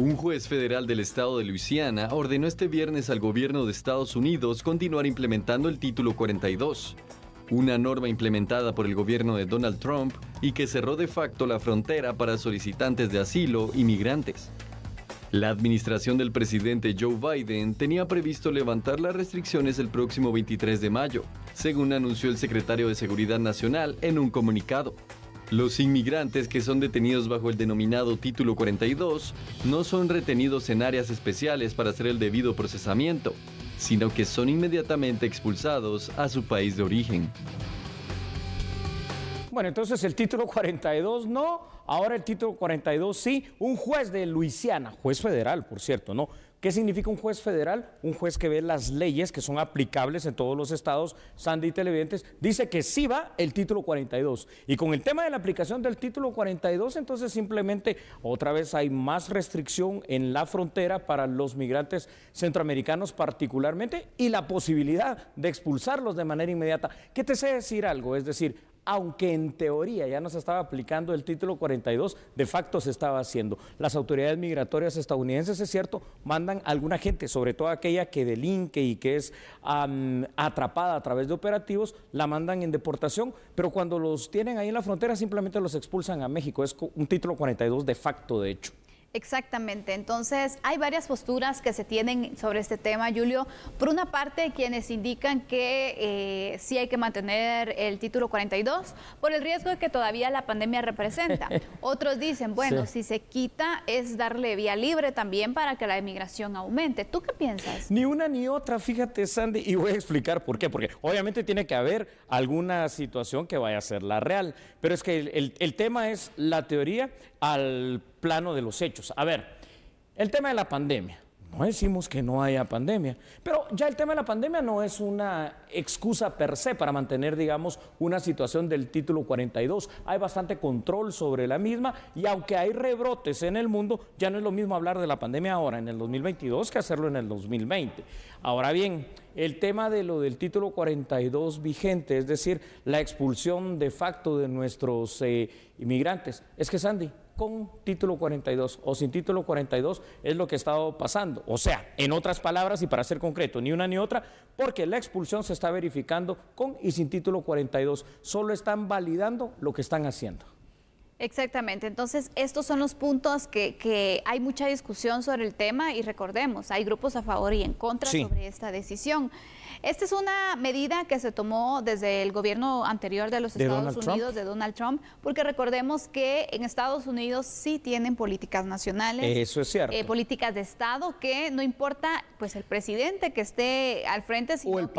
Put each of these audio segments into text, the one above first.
Un juez federal del estado de Luisiana ordenó este viernes al gobierno de Estados Unidos continuar implementando el título 42, una norma implementada por el gobierno de Donald Trump y que cerró de facto la frontera para solicitantes de asilo y migrantes. La administración del presidente Joe Biden tenía previsto levantar las restricciones el próximo 23 de mayo, según anunció el secretario de Seguridad Nacional en un comunicado. Los inmigrantes que son detenidos bajo el denominado Título 42 no son retenidos en áreas especiales para hacer el debido procesamiento, sino que son inmediatamente expulsados a su país de origen. Bueno, entonces el título 42 no, ahora el título 42 sí. Un juez de Luisiana, juez federal, por cierto, no, ¿Qué significa un juez federal? Un juez que ve las leyes que son aplicables en todos los estados. Sandy Televidentes dice que sí va el título 42. Y con el tema de la aplicación del título 42, entonces simplemente otra vez hay más restricción en la frontera para los migrantes centroamericanos particularmente y la posibilidad de expulsarlos de manera inmediata. ¿Qué te sé decir algo? Es decir, aunque en teoría ya no se estaba aplicando el título 42, de facto se estaba haciendo. Las autoridades migratorias estadounidenses, es cierto, mandan a alguna gente, sobre todo aquella que delinque y que es atrapada a través de operativos, la mandan en deportación, pero cuando los tienen ahí en la frontera simplemente los expulsan a México. Es un título 42 de facto, de hecho. Exactamente, entonces hay varias posturas que se tienen sobre este tema, Julio. Por una parte, quienes indican que eh, sí hay que mantener el título 42 por el riesgo de que todavía la pandemia representa. Otros dicen, bueno, si se quita es darle vía libre también para que la emigración aumente. ¿Tú qué piensas? Ni una ni otra, fíjate Sandy, y voy a explicar por qué, porque obviamente tiene que haber alguna situación que vaya a ser la real, pero es que el, el tema es la teoría al plano de los hechos. A ver, el tema de la pandemia. No decimos que no haya pandemia, pero ya el tema de la pandemia no es una excusa per se para mantener, digamos, una situación del título 42. Hay bastante control sobre la misma y aunque hay rebrotes en el mundo, ya no es lo mismo hablar de la pandemia ahora, en el 2022, que hacerlo en el 2020. Ahora bien, el tema de lo del título 42 vigente, es decir, la expulsión de facto de nuestros eh, inmigrantes, es que Sandy, con título 42 o sin título 42 es lo que ha estado pasando. O sea, en otras palabras y para ser concreto, ni una ni otra, porque la expulsión se está verificando con y sin título 42. Solo están validando lo que están haciendo. Exactamente, entonces estos son los puntos que, hay mucha discusión sobre el tema y recordemos, hay grupos a favor y en contra sobre esta decisión. Esta es una medida que se tomó desde el gobierno anterior de los Estados Unidos, de Donald Trump, porque recordemos que en Estados Unidos sí tienen políticas nacionales. Eh, políticas de Estado que no importa pues el presidente que esté al frente. Sino el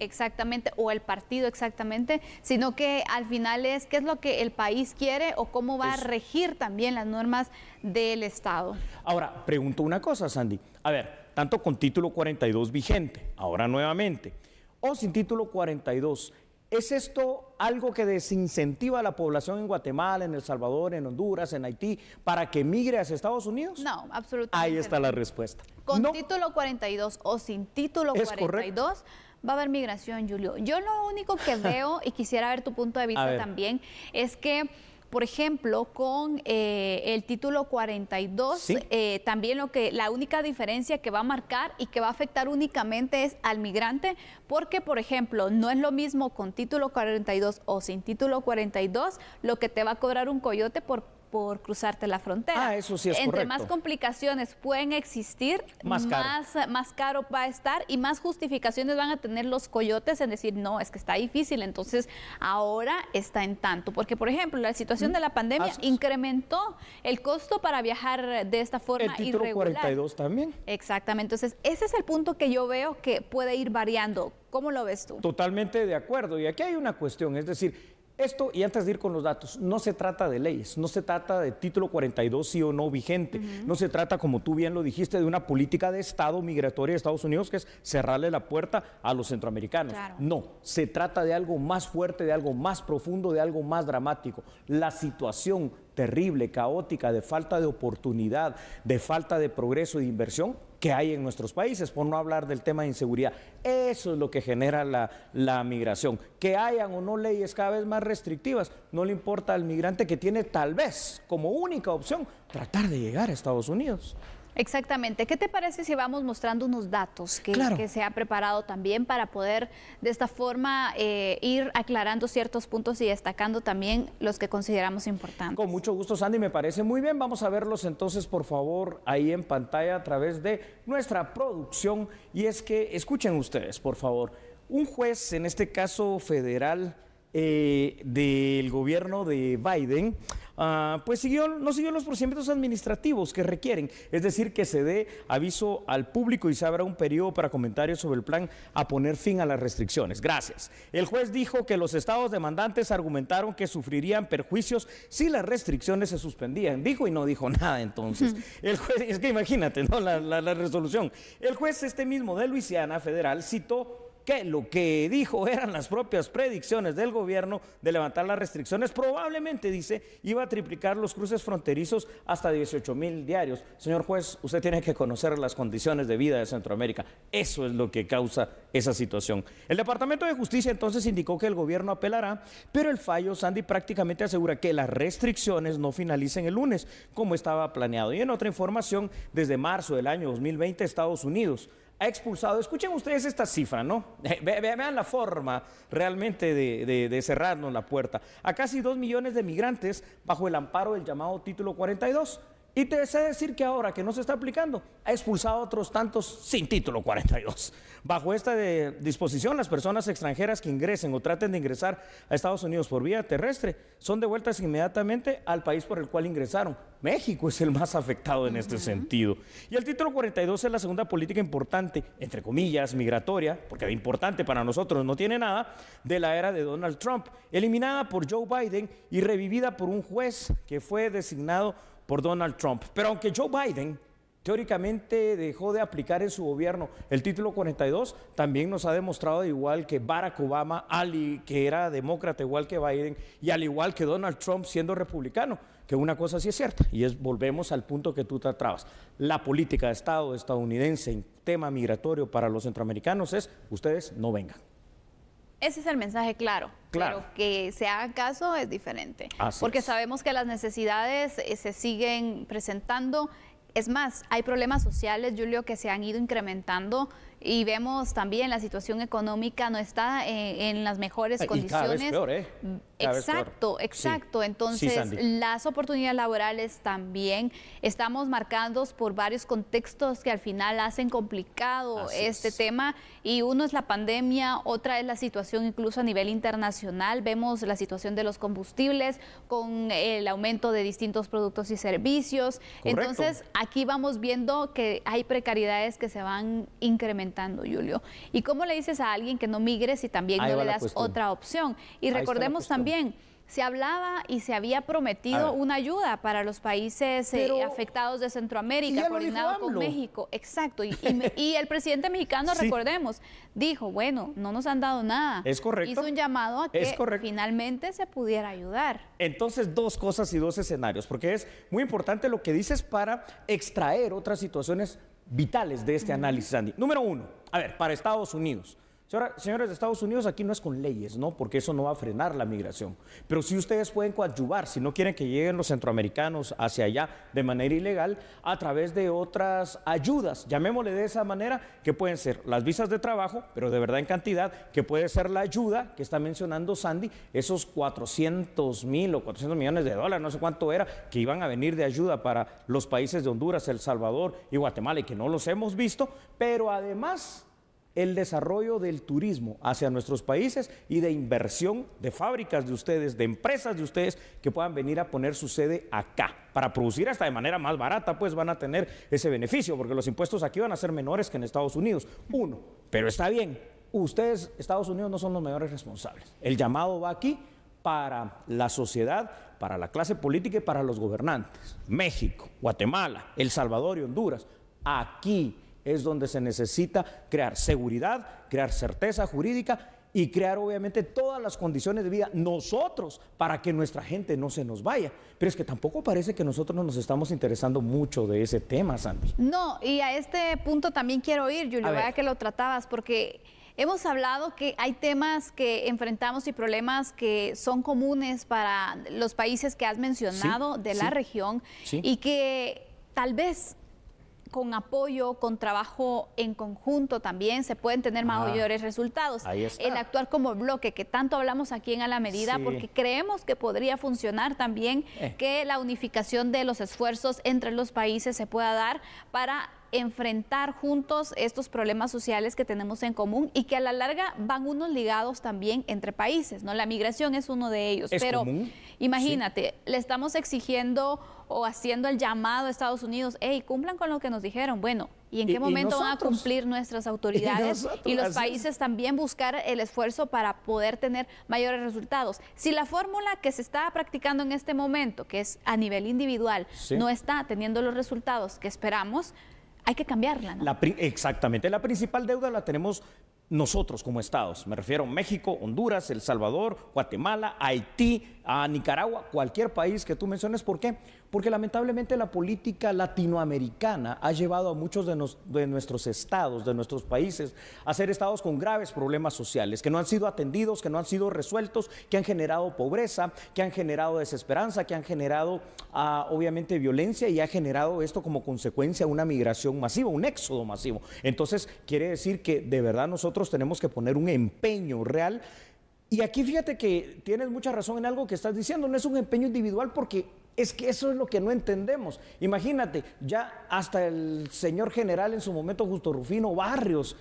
Exactamente, o el partido exactamente, sino que al final es qué es lo que el país quiere o cómo cómo va a regir también las normas del Estado. Ahora, pregunto una cosa, Sandy. A ver, tanto con título 42 vigente, ahora nuevamente, o sin título 42, ¿Es esto algo que desincentiva a la población en Guatemala, en El Salvador, en Honduras, en Haití, para que migre a Estados Unidos? No, absolutamente. Ahí está la respuesta. Con título 42 o sin título 42. va a haber migración, Julio. Yo lo único que veo, y quisiera ver tu punto de vista también, es que por ejemplo, con eh, el título 42, eh, también lo que la única diferencia que va a marcar y que va a afectar únicamente es al migrante, porque, por ejemplo, no es lo mismo con título 42 o sin título 42 lo que te va a cobrar un coyote por por cruzarte la frontera. Ah, eso sí Entre más complicaciones pueden existir, más caro. Más, caro va a estar y más justificaciones van a tener los coyotes en decir, no, es que está difícil, entonces ahora está en tanto. Porque, por ejemplo, la situación mm, de la pandemia incrementó el costo para viajar de esta forma el título 42 también. Exactamente. Entonces, ese es el punto que yo veo que puede ir variando. ¿Cómo lo ves tú? Totalmente de acuerdo. Y aquí hay una cuestión, es decir, esto, y antes de ir con los datos, no se trata de leyes, no se trata de título 42 sí o no vigente, no se trata, como tú bien lo dijiste, de una política de Estado migratoria de Estados Unidos que es cerrarle la puerta a los centroamericanos. No, se trata de algo más fuerte, de algo más profundo, de algo más dramático. La situación terrible, caótica, de falta de oportunidad, de falta de progreso y de inversión que hay en nuestros países, por no hablar del tema de inseguridad. Eso es lo que genera la, migración. Que hayan o no leyes cada vez más restrictivas, no le importa al migrante que tiene tal vez como única opción tratar de llegar a Estados Unidos. Exactamente. ¿Qué te parece si vamos mostrando unos datos que, se ha preparado también para poder de esta forma eh, ir aclarando ciertos puntos y destacando también los que consideramos importantes? Con mucho gusto, Sandy, me parece muy bien. Vamos a verlos entonces, por favor, ahí en pantalla a través de nuestra producción. Y es que, escuchen ustedes, por favor, un juez, en este caso federal eh, del gobierno de Biden, Ah, pues siguió, no siguió los procedimientos administrativos que requieren, es decir, que se dé aviso al público y se abra un periodo para comentarios sobre el plan a poner fin a las restricciones. Gracias. El juez dijo que los estados demandantes argumentaron que sufrirían perjuicios si las restricciones se suspendían. Dijo y no dijo nada entonces. El juez, es que imagínate, ¿no? La, la resolución. El juez este mismo de Luisiana Federal citó que lo que dijo eran las propias predicciones del gobierno de levantar las restricciones, probablemente, dice, iba a triplicar los cruces fronterizos hasta 18 mil diarios. Señor juez, usted tiene que conocer las condiciones de vida de Centroamérica. Eso es lo que causa esa situación. El Departamento de Justicia entonces indicó que el gobierno apelará, pero el fallo, Sandy, prácticamente asegura que las restricciones no finalicen el lunes, como estaba planeado. Y en otra información, desde marzo del año 2020, Estados Unidos ha expulsado, escuchen ustedes esta cifra, ¿no? vean la forma realmente de, cerrarnos la puerta. A casi dos millones de migrantes bajo el amparo del llamado título 42. Y te sé decir que ahora que no se está aplicando, ha expulsado a otros tantos sin título 42. Bajo esta eh, disposición, las personas extranjeras que ingresen o traten de ingresar a Estados Unidos por vía terrestre son devueltas inmediatamente al país por el cual ingresaron. México es el más afectado en este sentido. Y el título 42 es la segunda política importante, entre comillas, migratoria, porque de importante para nosotros no tiene nada, de la era de Donald Trump, eliminada por Joe Biden y revivida por un juez que fue designado por Donald Trump. Pero aunque Joe Biden teóricamente dejó de aplicar en su gobierno el título 42, también nos ha demostrado igual que Barack Obama, Ali, que era demócrata igual que Biden, y al igual que Donald Trump siendo republicano, que una cosa sí es cierta, y es volvemos al punto que tú tratabas. La política de Estado estadounidense en tema migratorio para los centroamericanos es ustedes no vengan. Ese es el mensaje claro. Claro. que se haga caso es diferente. porque sabemos que las necesidades eh, se siguen presentando. Es más, hay problemas sociales, Julio, que se han ido incrementando y vemos también la situación económica no está eh, en, las mejores condiciones. ¿eh? Mm, exacto, Exacto, Entonces, las oportunidades laborales también estamos marcados por varios contextos que al final hacen complicado este tema. Y uno es la pandemia, otra es la situación incluso a nivel internacional. Vemos la situación de los combustibles con el aumento de distintos productos y servicios. Entonces, aquí vamos viendo que hay precariedades que se van incrementando, Julio. ¿Y cómo le dices a alguien que no migre si también no le das otra opción? Y recordemos también se hablaba y se había prometido una ayuda para los países eh, afectados de Centroamérica, coordinado con México. Exacto. Y, el presidente mexicano, recordemos, dijo, bueno, no nos han dado nada. Es correcto. Hizo un llamado a que finalmente se pudiera ayudar. Entonces, dos cosas y dos escenarios, porque es muy importante lo que dices para extraer otras situaciones vitales de este análisis, Andy. Número uno, a ver, para Estados Unidos señores de Estados Unidos, aquí no es con leyes, ¿no? Porque eso no va a frenar la migración. Pero si ustedes pueden coadyuvar, si no quieren que lleguen los centroamericanos hacia allá de manera ilegal, a través de otras ayudas, llamémosle de esa manera, que pueden ser las visas de trabajo, pero de verdad en cantidad, que puede ser la ayuda que está mencionando Sandy, esos 400 mil o 400 millones de dólares, no sé cuánto era, que iban a venir de ayuda para los países de Honduras, El Salvador y Guatemala, y que no los hemos visto, pero además el desarrollo del turismo hacia nuestros países y de inversión de fábricas de ustedes, de empresas de ustedes que puedan venir a poner su sede acá para producir hasta de manera más barata, pues van a tener ese beneficio, porque los impuestos aquí van a ser menores que en Estados Unidos. Uno, pero está bien, ustedes, Estados Unidos, no son los mayores responsables. El llamado va aquí para la sociedad, para la clase política y para los gobernantes. México, Guatemala, El Salvador y Honduras. Aquí es donde se necesita crear seguridad, crear certeza jurídica y crear obviamente todas las condiciones de vida nosotros para que nuestra gente no se nos vaya. Pero es que tampoco parece que nosotros nos estamos interesando mucho de ese tema, Sandy. No, y a este punto también quiero ir, Julio, vaya que lo tratabas, porque hemos hablado que hay temas que enfrentamos y problemas que son comunes para los países que has mencionado de la región y que tal vez con apoyo, con trabajo en conjunto también, se pueden tener mayores resultados. El actuar como bloque, que tanto hablamos aquí en A la Medida, porque creemos que podría funcionar también eh. que la unificación de los esfuerzos entre los países se pueda dar para enfrentar juntos estos problemas sociales que tenemos en común y que a la larga van unos ligados también entre países, ¿no? La migración es uno de ellos, pero imagínate, le estamos exigiendo o haciendo el llamado a Estados Unidos, hey, cumplan con lo que nos dijeron. Bueno, ¿y en qué momento van a cumplir nuestras autoridades y, los países también buscar el esfuerzo para poder tener mayores resultados? Si la fórmula que se está practicando en este momento, que es a nivel individual, no está teniendo los resultados que esperamos, hay que cambiarla, ¿no? exactamente, la principal deuda la tenemos nosotros como estados. Me refiero a México, Honduras, El Salvador, Guatemala, Haití, a Nicaragua, cualquier país que tú menciones. ¿Por qué? Porque lamentablemente la política latinoamericana ha llevado a muchos de, nuestros estados, de nuestros países, a ser estados con graves problemas sociales, que no han sido atendidos, que no han sido resueltos, que han generado pobreza, que han generado desesperanza, que han generado ah, obviamente violencia y ha generado esto como consecuencia una migración masiva, un éxodo masivo. Entonces, quiere decir que de verdad nosotros tenemos que poner un empeño real. Y aquí fíjate que tienes mucha razón en algo que estás diciendo, no es un empeño individual porque es que eso es lo que no entendemos. Imagínate, ya hasta el señor general en su momento, Justo Rufino Barrios,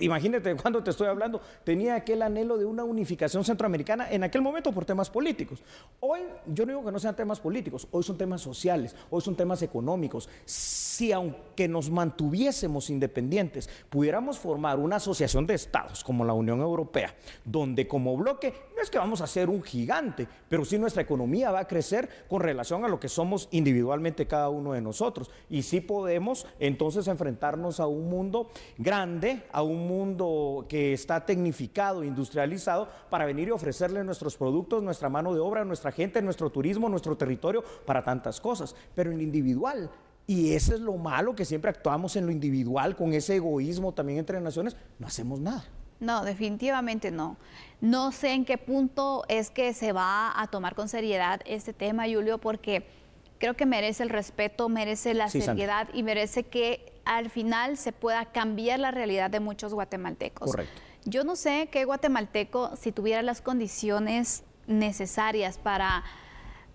imagínate cuando te estoy hablando, tenía aquel anhelo de una unificación centroamericana en aquel momento por temas políticos. Hoy, yo no digo que no sean temas políticos, hoy son temas sociales, hoy son temas económicos. Si aunque nos mantuviésemos independientes, pudiéramos formar una asociación de estados como la Unión Europea, donde como bloque no es que vamos a ser un gigante, pero sí nuestra economía va a crecer con relación a lo que somos individualmente cada uno de nosotros. Y sí podemos entonces enfrentarnos a un mundo grande, a un mundo que está tecnificado, industrializado, para venir y ofrecerle nuestros productos, nuestra mano de obra, nuestra gente, nuestro turismo, nuestro territorio, para tantas cosas. Pero en individual, y eso es lo malo que siempre actuamos en lo individual, con ese egoísmo también entre naciones, no hacemos nada. No, definitivamente no. No sé en qué punto es que se va a tomar con seriedad este tema, Julio, porque creo que merece el respeto, merece la seriedad y merece que al final se pueda cambiar la realidad de muchos guatemaltecos. Correcto. Yo no sé qué guatemalteco, si tuviera las condiciones necesarias para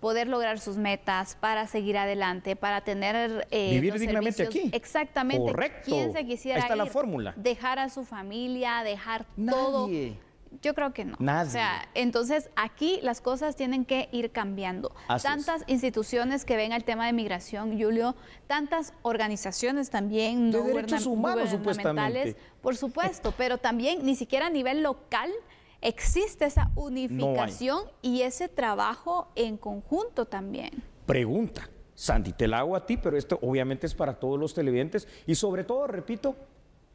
poder lograr sus metas, para seguir adelante, para tener... Eh, Vivir dignamente aquí. Exactamente. Correcto. ¿Quién se quisiera la fórmula. Dejar a su familia, dejar todo. Yo creo que no. Nadie. O sea, entonces aquí las cosas tienen que ir cambiando. tantas instituciones que ven el tema de migración, Julio, tantas organizaciones también de derechos humanos, supuestamente. por supuesto, pero también ni siquiera a nivel local existe esa unificación y ese trabajo en conjunto también. Pregunta, Sandy, te la hago a ti, pero esto obviamente es para todos los televidentes y sobre todo, repito,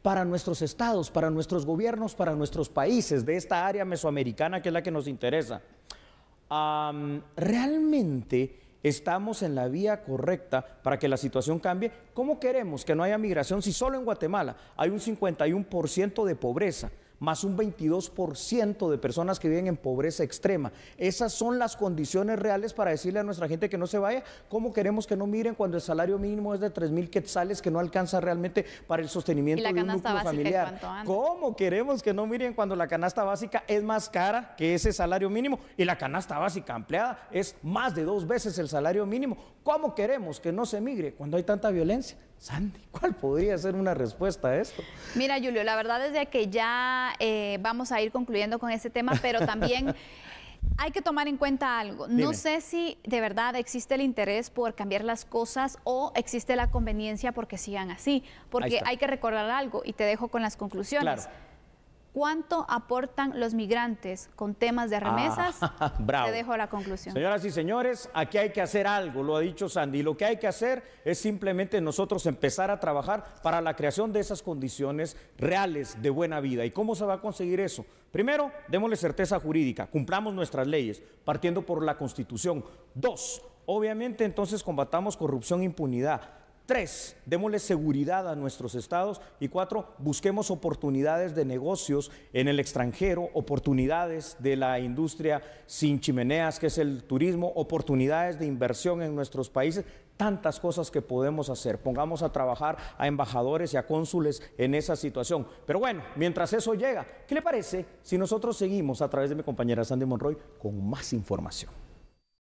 para nuestros estados, para nuestros gobiernos, para nuestros países de esta área mesoamericana que es la que nos interesa. ¿Realmente estamos en la vía correcta para que la situación cambie? ¿Cómo queremos que no haya migración si solo en Guatemala hay un 51% de pobreza? más un 22% de personas que viven en pobreza extrema. Esas son las condiciones reales para decirle a nuestra gente que no se vaya. ¿Cómo queremos que no miren cuando el salario mínimo es de 3 mil quetzales que no alcanza realmente para el sostenimiento de un núcleo familiar? ¿Cómo queremos que no miren cuando la canasta básica es más cara que ese salario mínimo y la canasta básica ampliada es más de dos veces el salario mínimo? ¿Cómo queremos que no se migre cuando hay tanta violencia? Sandy, ¿cuál podría ser una respuesta a esto? Mira, Julio, la verdad es que ya eh, vamos a ir concluyendo con este tema, pero también hay que tomar en cuenta algo. No sé si de verdad existe el interés por cambiar las cosas o existe la conveniencia porque sigan así, porque hay que recordar algo y te dejo con las conclusiones. ¿Cuánto aportan los migrantes con temas de remesas? Ah, Te dejo la conclusión. Señoras y señores, aquí hay que hacer algo, lo ha dicho Sandy. Lo que hay que hacer es simplemente nosotros empezar a trabajar para la creación de esas condiciones reales de buena vida. ¿Y cómo se va a conseguir eso? Primero, démosle certeza jurídica, cumplamos nuestras leyes, partiendo por la Constitución. Dos, obviamente entonces combatamos corrupción e impunidad. Tres, démosle seguridad a nuestros estados. Y cuatro, busquemos oportunidades de negocios en el extranjero, oportunidades de la industria sin chimeneas, que es el turismo, oportunidades de inversión en nuestros países. Tantas cosas que podemos hacer. Pongamos a trabajar a embajadores y a cónsules en esa situación. Pero bueno, mientras eso llega, ¿qué le parece si nosotros seguimos a través de mi compañera Sandy Monroy con más información?